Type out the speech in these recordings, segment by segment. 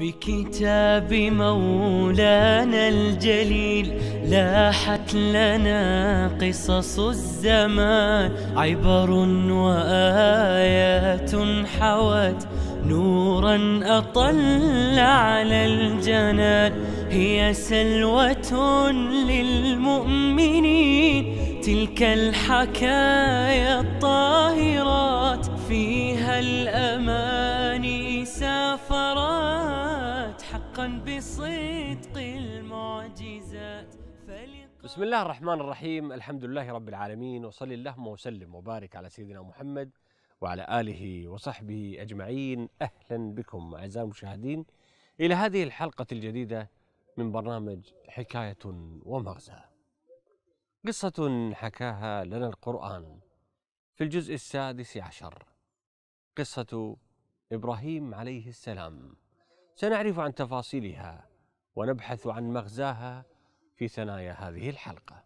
بكتاب مولانا الجليل لاحت لنا قصص الزمان عبر وآيات حوت نورا أطل على الجنان هي سلوة للمؤمنين تلك الحكايا الطاهرة بصدق المعجزات بسم الله الرحمن الرحيم الحمد لله رب العالمين وصلي اللهم وسلم وبارك على سيدنا محمد وعلى آله وصحبه أجمعين أهلا بكم أعزائي المشاهدين إلى هذه الحلقة الجديدة من برنامج حكاية ومغزى قصة حكاها لنا القرآن في الجزء السادس عشر قصة إبراهيم عليه السلام سنعرف عن تفاصيلها ونبحث عن مغزاها في ثنايا هذه الحلقه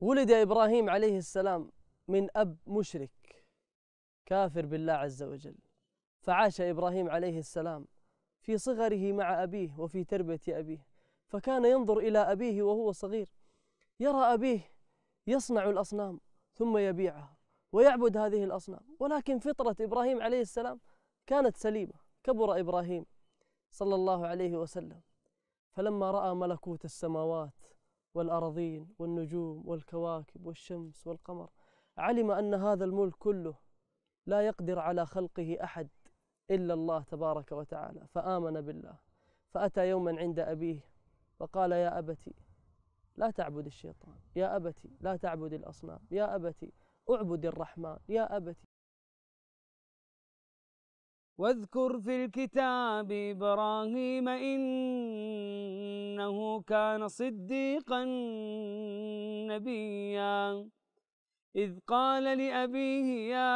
ولد ابراهيم عليه السلام من اب مشرك كافر بالله عز وجل فعاش ابراهيم عليه السلام في صغره مع ابيه وفي تربيه ابيه فكان ينظر الى ابيه وهو صغير يرى ابيه يصنع الاصنام ثم يبيعها ويعبد هذه الأصنام ولكن فطرة إبراهيم عليه السلام كانت سليمة كبر إبراهيم صلى الله عليه وسلم فلما رأى ملكوت السماوات والأرضين والنجوم والكواكب والشمس والقمر علم أن هذا الملك كله لا يقدر على خلقه أحد إلا الله تبارك وتعالى فآمن بالله فأتى يوما عند أبيه وقال يا أبتي لا تعبد الشيطان يا أبتي لا تعبد الأصنام يا أبتي اعبد الرحمن يا أبت واذكر في الكتاب إبراهيم إنه كان صديقا نبيا إذ قال لأبيه يا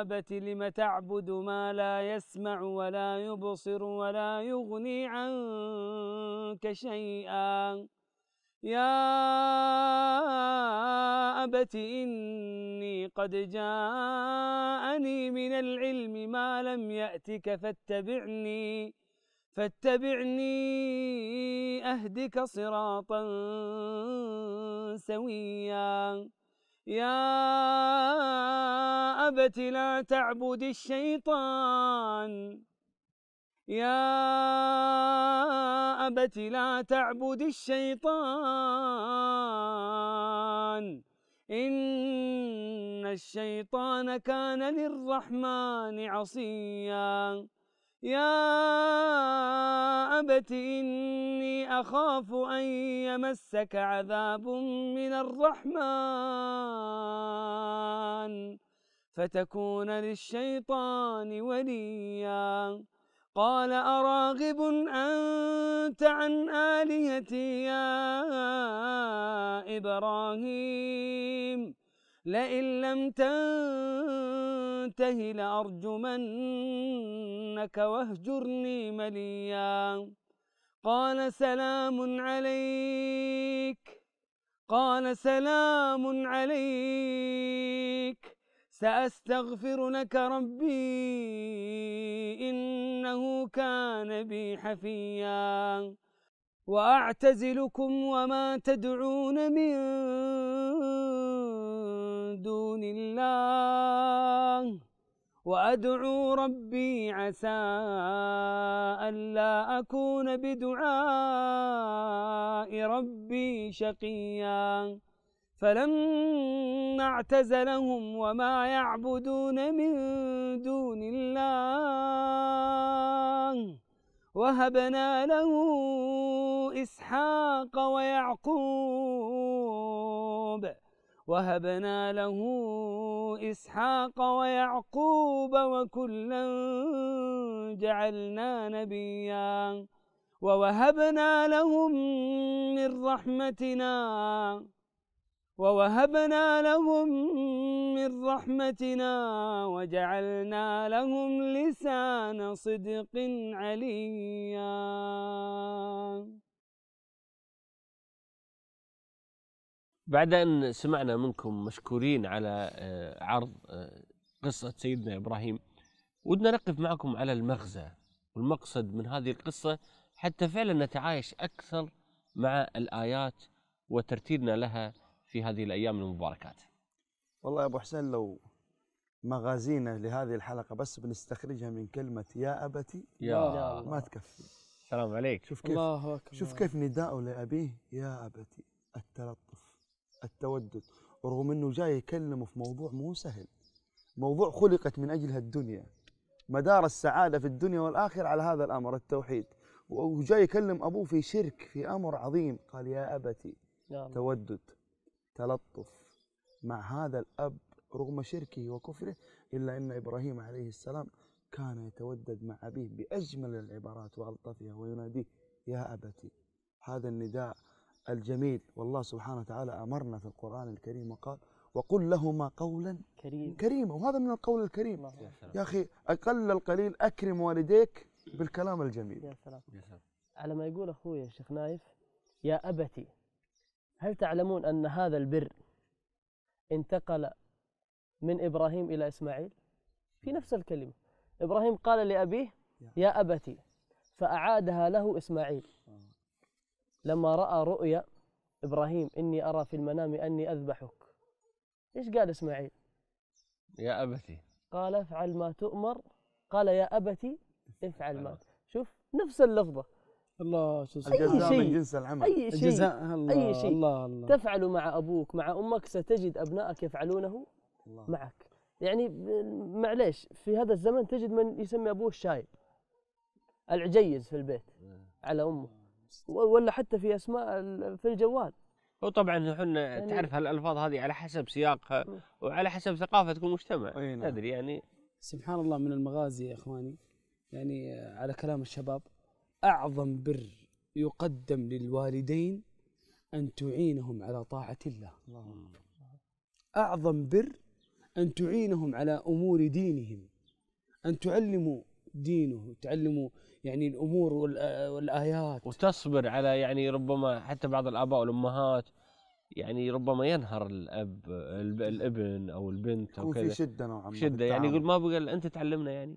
أبت لم تعبد ما لا يسمع ولا يبصر ولا يغني عنك شيئا يا أبت إني قد جاءني من العلم ما لم يأتك فاتبعني فاتبعني أهدك صراطا سويا يا أبت لا تعبد الشيطان يا أبت لا تعبد الشيطان إن الشيطان كان للرحمن عصيا يا أبت إني أخاف أن يمسك عذاب من الرحمن فتكون للشيطان وليا قال أراغب أنت عن آلهتي يا إبراهيم لئن لم تنته لأرجمنك واهجرني مليا قال سلام عليك قال سلام عليك سأستغفر لك ربي إنه كان بي حفيا وأعتزلكم وما تدعون من دون الله وأدعو ربي عسى ألا أكون بدعاء ربي شقيا فلما اعتزلهم وما يعبدون من دون الله وهبنا له إسحاق ويعقوب وهبنا له إسحاق ويعقوب وكلا جعلنا نبيا ووهبنا لهم من رحمتنا ووهبنا لهم من رحمتنا وجعلنا لهم لسان صدق عليا بعد أن سمعنا منكم مشكورين على آه، عرض آه، قصة سيدنا إبراهيم ودنا نقف معكم على المغزى والمقصد من هذه القصة حتى فعلا نتعايش أكثر مع الآيات وترتيبنا لها في هذه الأيام المباركات والله يا أبو حسين لو مغازينا لهذه الحلقة بس بنستخرجها من كلمة يا أبتي يا ما تكفي سلام عليك شوف كيف الله أكبر. شوف كيف نداءه لأبيه يا أبتي التلطف التودد رغم أنه جاي يكلمه في موضوع مو سهل موضوع خلقت من أجلها الدنيا مدار السعادة في الدنيا والآخرة على هذا الأمر التوحيد وجاي يكلم أبوه في شرك في أمر عظيم قال يا أبتي يا تودد تلطف مع هذا الأب رغم شركه وكفره إلا أن إبراهيم عليه السلام كان يتودد مع أبيه بأجمل العبارات وألطفها ويناديه يا أبتي هذا النداء الجميل والله سبحانه وتعالى أمرنا في القرآن الكريم وقال وقل لهما قولا كريما كريما وهذا من القول الكريم يا, يا أخي أقل القليل أكرم والديك بالكلام الجميل يا سلام على ما يقول أخوي الشيخ نايف يا أبتي هل تعلمون أن هذا البر انتقل من إبراهيم إلى إسماعيل في نفس الكلمة إبراهيم قال لأبيه يا أبتي فأعادها له إسماعيل لما رأى رؤيا إبراهيم إني أرى في المنام أني أذبحك إيش قال إسماعيل يا أبتي قال افعل ما تؤمر قال يا أبتي افعل ما شوف نفس اللفظة الله شو الجزاء أي شيء. من جنس العمل أي شيء الجزاء الله أي شيء الله الله تفعل مع أبوك مع أمك ستجد أبنائك يفعلونه الله. معك يعني معليش في هذا الزمن تجد من يسمي أبوه الشايب العجيز في البيت إيه. على أمه ولا حتى في أسماء في الجوال وطبعا احنا يعني تعرف هالالفاظ هذه على حسب سياقها وعلى حسب ثقافه كل مجتمع نعم. تدري يعني سبحان الله من المغازي يا اخواني يعني آه، على كلام الشباب اعظم بر يقدم للوالدين ان تعينهم على طاعه الله اعظم بر ان تعينهم على امور دينهم ان تعلموا دينه تعلموا يعني الامور والايات وتصبر على يعني ربما حتى بعض الاباء والامهات يعني ربما ينهر الاب الابن او البنت او كذا في شده نوعا ما شده يعني يقول ما بقى انت تعلمنا يعني,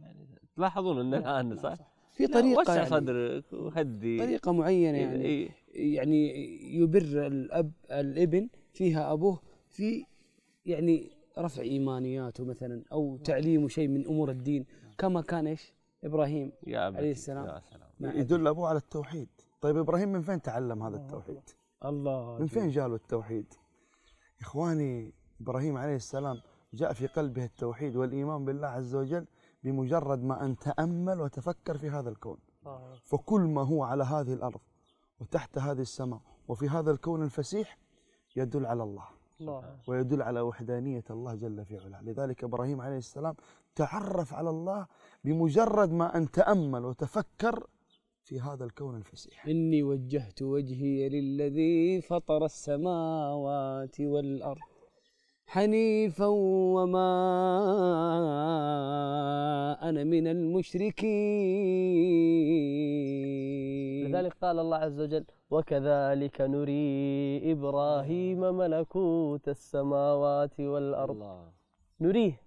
يعني تلاحظون ان الان صح؟ في طريقه وسع يعني صدرك وهدي طريقه معينه يعني إيه. يعني يبر الاب الابن فيها ابوه في يعني رفع ايمانياته مثلا او تعليمه شيء من امور الدين كما كان ايش؟ ابراهيم يا أبتي. عليه السلام يا سلام نعم. يدل ابوه على التوحيد، طيب ابراهيم من فين تعلم هذا التوحيد؟ الله من فين جاله التوحيد؟ اخواني ابراهيم عليه السلام جاء في قلبه التوحيد والايمان بالله عز وجل بمجرد ما أن تأمل وتفكر في هذا الكون فكل ما هو على هذه الأرض وتحت هذه السماء وفي هذا الكون الفسيح يدل على الله ويدل على وحدانية الله جل في علاه لذلك إبراهيم عليه السلام تعرف على الله بمجرد ما أن تأمل وتفكر في هذا الكون الفسيح إني وجهت وجهي للذي فطر السماوات والأرض حنيفا وما أنا من المشركين لذلك قال الله عز وجل وكذلك نري إبراهيم ملكوت السماوات والأرض الله. نريه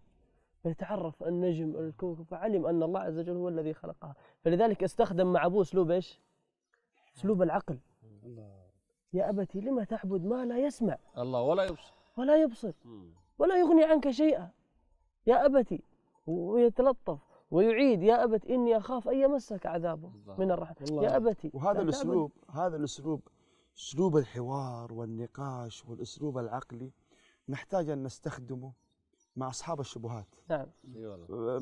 فيتعرف النجم الكوكب فعلم أن الله عز وجل هو الذي خلقها فلذلك استخدم مع أبوه أسلوب إيش أسلوب العقل الله. يا أبتي لما تعبد ما لا يسمع الله ولا يبصر ولا يبصر ولا يغني عنك شيئا يا أبتي ويتلطف ويعيد يا أبت إني أخاف أن يمسك عذابه من الرحمة يا أبتي وهذا الأسلوب هذا الأسلوب أسلوب الحوار والنقاش والأسلوب العقلي نحتاج أن نستخدمه مع أصحاب الشبهات نعم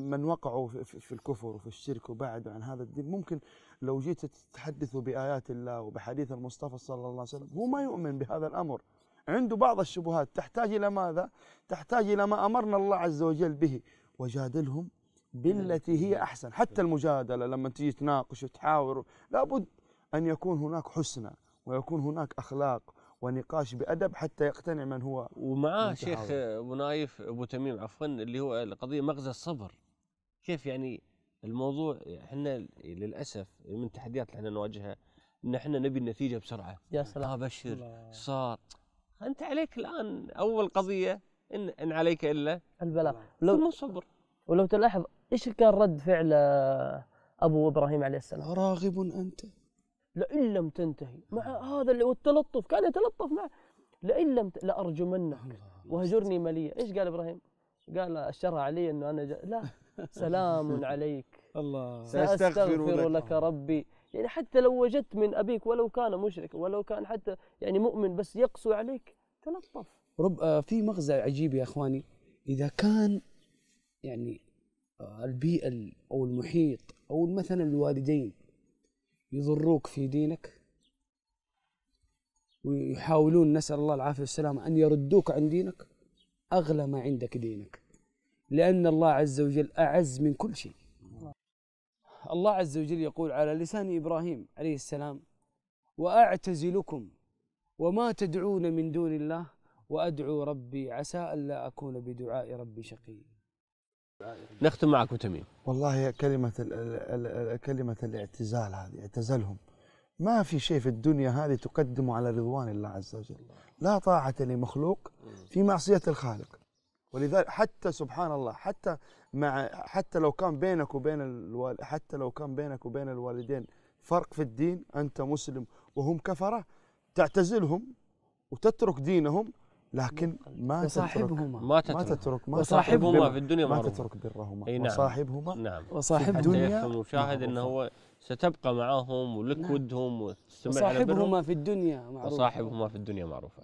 من وقعوا في الكفر وفي الشرك وبعدوا عن هذا الدين ممكن لو جيت تتحدثوا بآيات الله وبحديث المصطفى صلى الله عليه وسلم هو ما يؤمن بهذا الأمر عنده بعض الشبهات تحتاج إلى ماذا؟ تحتاج إلى ما أمرنا الله عز وجل به وجادلهم بالتي هي أحسن حتى المجادلة لما تجي تناقش وتحاور لابد أن يكون هناك حسنى ويكون هناك أخلاق ونقاش بأدب حتى يقتنع من هو ومعاه شيخ أبو نايف أبو تميم عفوا اللي هو القضية مغزى الصبر كيف يعني الموضوع احنا للأسف من التحديات اللي احنا نواجهها ان احنا نبي النتيجة بسرعة يا سلام ابشر صار أنت عليك الآن أول قضية إن, إن عليك إلا البلاغ ثم الصبر ولو تلاحظ إيش كان رد فعل أبو إبراهيم عليه السلام راغب أنت لئن لم تنتهي مع هذا اللي والتلطف كان يتلطف معه لئن لم ت... لأرجمنك وهجرني مليا إيش قال إبراهيم قال الشرع علي أنه أنا جا... لا سلام عليك الله سأستغفر لك ربي يعني حتى لو وجدت من أبيك ولو كان مشرك ولو كان حتى يعني مؤمن بس يقسو عليك تلطف رب آه، في مغزى عجيب يا إخواني إذا كان يعني آه، البيئة أو المحيط أو مثلا الوالدين يضروك في دينك ويحاولون نسأل الله العافية والسلامة أن يردوك عن دينك أغلى ما عندك دينك لأن الله عز وجل أعز من كل شيء الله عز وجل يقول على لسان ابراهيم عليه السلام واعتزلكم وما تدعون من دون الله وادعو ربي عسى الا اكون بدعاء ربي شقيا نختم معك تميم والله كلمة الـ الـ الـ كلمة الاعتزال هذه اعتزلهم ما في شيء في الدنيا هذه تقدم على رضوان الله عز وجل لا طاعة لمخلوق في معصية الخالق ولذلك حتى سبحان الله حتى مع حتى لو كان بينك وبين الوال حتى لو كان بينك وبين الوالدين فرق في الدين انت مسلم وهم كفره تعتزلهم وتترك دينهم لكن ما وصاحبهما تترك ما تترك, ما تترك ما وصاحبهما في الدنيا ما تترك برهما نعم وصاحبهما نعم وصاحب الدنيا المشاهد انه هو ستبقى معهم ولك نعم ودهم وتستمر وصاحبهما في الدنيا معروفه وصاحبهما في الدنيا معروفه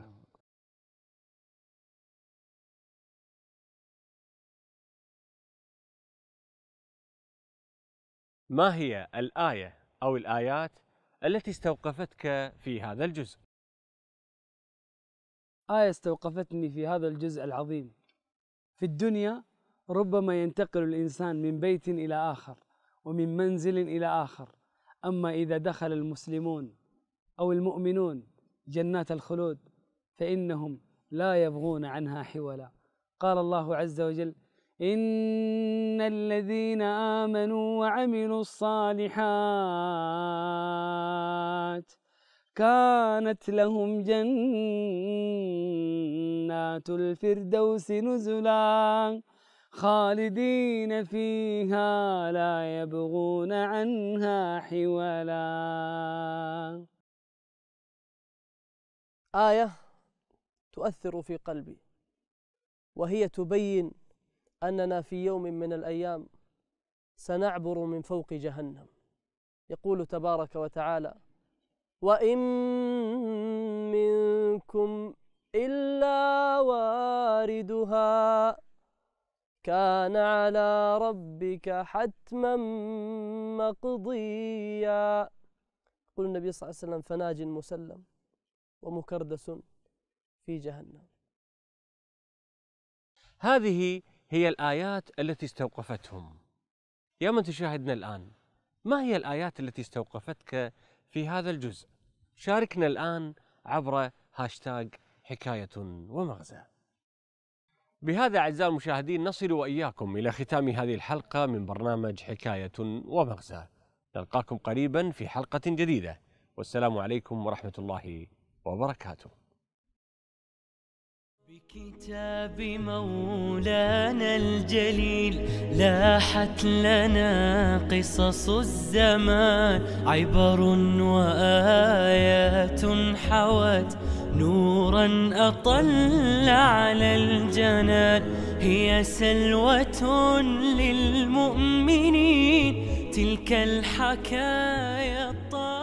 ما هي الآية أو الآيات التي استوقفتك في هذا الجزء؟ آية استوقفتني في هذا الجزء العظيم في الدنيا ربما ينتقل الإنسان من بيت إلى آخر ومن منزل إلى آخر أما إذا دخل المسلمون أو المؤمنون جنات الخلود فإنهم لا يبغون عنها حولا قال الله عز وجل إن الذين آمنوا وعملوا الصالحات كانت لهم جنات الفردوس نزلا خالدين فيها لا يبغون عنها حولا آية تؤثر في قلبي وهي تبين أننا في يوم من الأيام سنعبر من فوق جهنم يقول تبارك وتعالى وإن منكم إلا واردها كان على ربك حتما مقضيا يقول النبي صلى الله عليه وسلم فناج مسلم ومكردس في جهنم هذه هي الآيات التي استوقفتهم يا من تشاهدنا الآن ما هي الآيات التي استوقفتك في هذا الجزء شاركنا الآن عبر هاشتاغ حكاية ومغزى بهذا أعزائي المشاهدين نصل وإياكم إلى ختام هذه الحلقة من برنامج حكاية ومغزى نلقاكم قريبا في حلقة جديدة والسلام عليكم ورحمة الله وبركاته بكتاب مولانا الجليل لاحت لنا قصص الزمان عبر وآيات حوت نورا أطل على الجنان هي سلوة للمؤمنين تلك الحكايا الطاهرة